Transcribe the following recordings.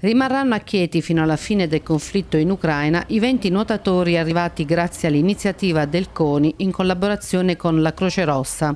Rimarranno a Chieti fino alla fine del conflitto in Ucraina i 20 nuotatori arrivati grazie all'iniziativa del CONI in collaborazione con la Croce Rossa.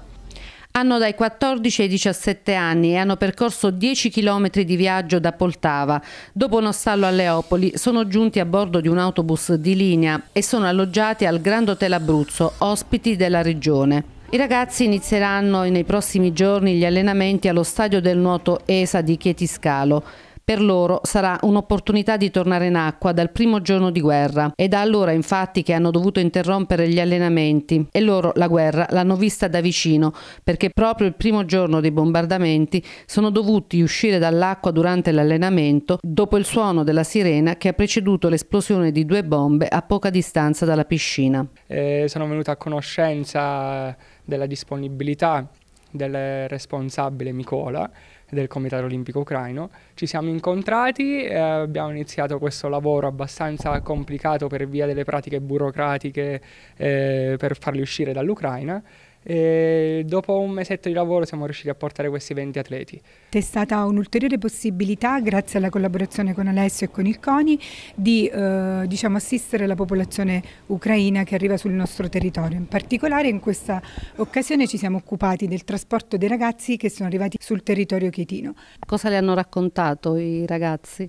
Hanno dai 14 ai 17 anni e hanno percorso 10 km di viaggio da Poltava. Dopo uno stallo a Leopoli sono giunti a bordo di un autobus di linea e sono alloggiati al Grand Hotel Abruzzo, ospiti della regione. I ragazzi inizieranno nei prossimi giorni gli allenamenti allo stadio del nuoto ESA di Chietiscalo. Per loro sarà un'opportunità di tornare in acqua dal primo giorno di guerra. È da allora infatti che hanno dovuto interrompere gli allenamenti e loro la guerra l'hanno vista da vicino perché proprio il primo giorno dei bombardamenti sono dovuti uscire dall'acqua durante l'allenamento dopo il suono della sirena che ha preceduto l'esplosione di due bombe a poca distanza dalla piscina. Eh, sono venuta a conoscenza della disponibilità del responsabile Micola del Comitato Olimpico Ucraino. Ci siamo incontrati, eh, abbiamo iniziato questo lavoro abbastanza complicato per via delle pratiche burocratiche eh, per farli uscire dall'Ucraina. E dopo un mesetto di lavoro siamo riusciti a portare questi 20 atleti. È stata un'ulteriore possibilità, grazie alla collaborazione con Alessio e con il CONI, di eh, diciamo, assistere la popolazione ucraina che arriva sul nostro territorio. In particolare in questa occasione ci siamo occupati del trasporto dei ragazzi che sono arrivati sul territorio chietino. Cosa le hanno raccontato i ragazzi?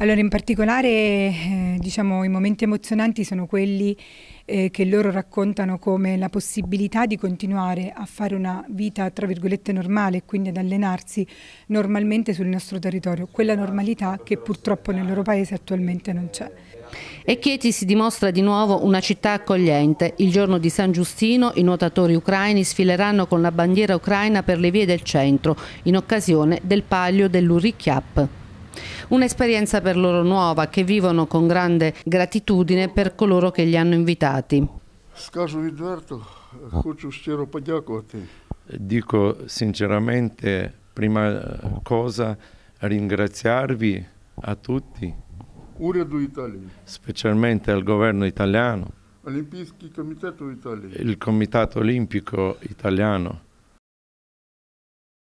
Allora, in particolare, eh, diciamo, i momenti emozionanti sono quelli eh, che loro raccontano come la possibilità di continuare a fare una vita, tra virgolette, normale, e quindi ad allenarsi normalmente sul nostro territorio, quella normalità che purtroppo nel loro paese attualmente non c'è. E Chieti si dimostra di nuovo una città accogliente. Il giorno di San Giustino i nuotatori ucraini sfileranno con la bandiera ucraina per le vie del centro in occasione del palio dell'Uricchiap. Un'esperienza per loro nuova che vivono con grande gratitudine per coloro che li hanno invitati. Dico sinceramente, prima cosa, ringraziarvi a tutti, specialmente al governo italiano, il Comitato Olimpico Italiano,